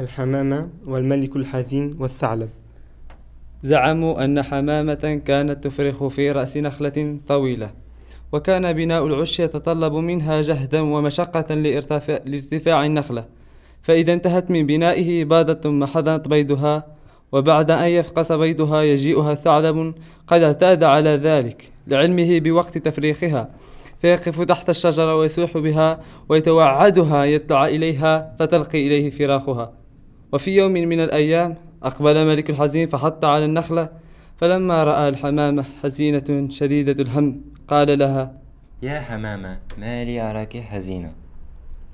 الحمامة والملك الحزين والثعلب زعموا أن حمامة كانت تفرخ في رأس نخلة طويلة وكان بناء العش يتطلب منها جهدا ومشقة لارتفاع, لارتفاع النخلة فإذا انتهت من بنائه بادت ثم حضنت بيضها وبعد أن يفقس بيضها يجيئها ثعلب قد اعتاد على ذلك لعلمه بوقت تفريخها فيقف تحت الشجرة ويسوح بها ويتوعدها يطلع إليها فتلقي إليه فراخها وفي يوم من الأيام أقبل ملك الحزين فحط على النخلة فلما رأى الحمامة حزينة شديدة الهم قال لها يا حمامة ما لي أراك حزينة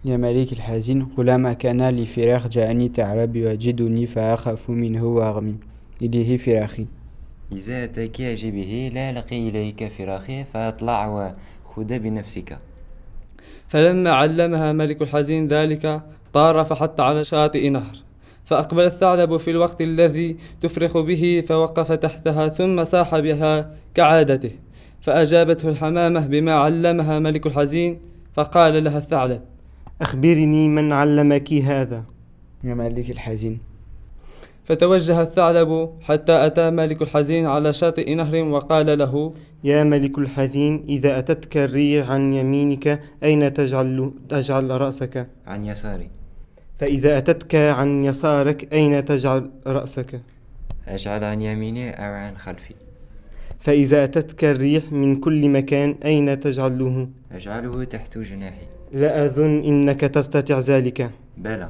يا ملك الحزين كلما كان لي فراخ جاءني تعرب يجدني فأخاف منه وأغمي إليه فراخي إذا أتاك به لا لقي إليك فراخي فأطلع وخذ بنفسك فلما علمها ملك الحزين ذلك طار فحط على شاطئ نهر فأقبل الثعلب في الوقت الذي تفرخ به فوقف تحتها ثم ساح بها كعادته فأجابته الحمامة بما علمها ملك الحزين فقال لها الثعلب أخبرني من علمك هذا يا ملك الحزين فتوجه الثعلب حتى أتى ملك الحزين على شاطئ نهر وقال له يا ملك الحزين إذا أتتك الريح عن يمينك أين تجعل, تجعل رأسك عن يساري فإذا أتتك عن يسارك أين تجعل رأسك؟ أجعل عن يميني أو عن خلفي فإذا أتتك الريح من كل مكان أين تجعله؟ أجعله تحت جناحي لا أظن إنك تستطيع ذلك بلى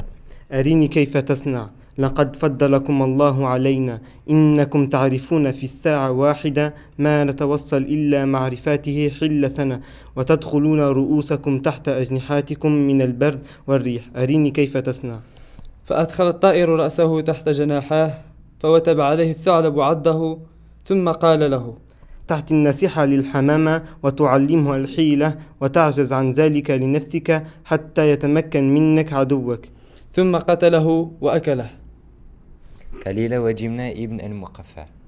أريني كيف تصنع لقد فضلكم الله علينا إنكم تعرفون في الساعة واحدة ما نتوصل إلا معرفاته سنة وتدخلون رؤوسكم تحت أجنحاتكم من البرد والريح أريني كيف تصنع فأدخل الطائر رأسه تحت جناحاه فوتب عليه الثعلب عضه ثم قال له تحت النصيحة للحمامة وتعلمها الحيلة وتعجز عن ذلك لنفسك حتى يتمكن منك عدوك ثم قتله وأكله قليلا وجبنا ابن المقفع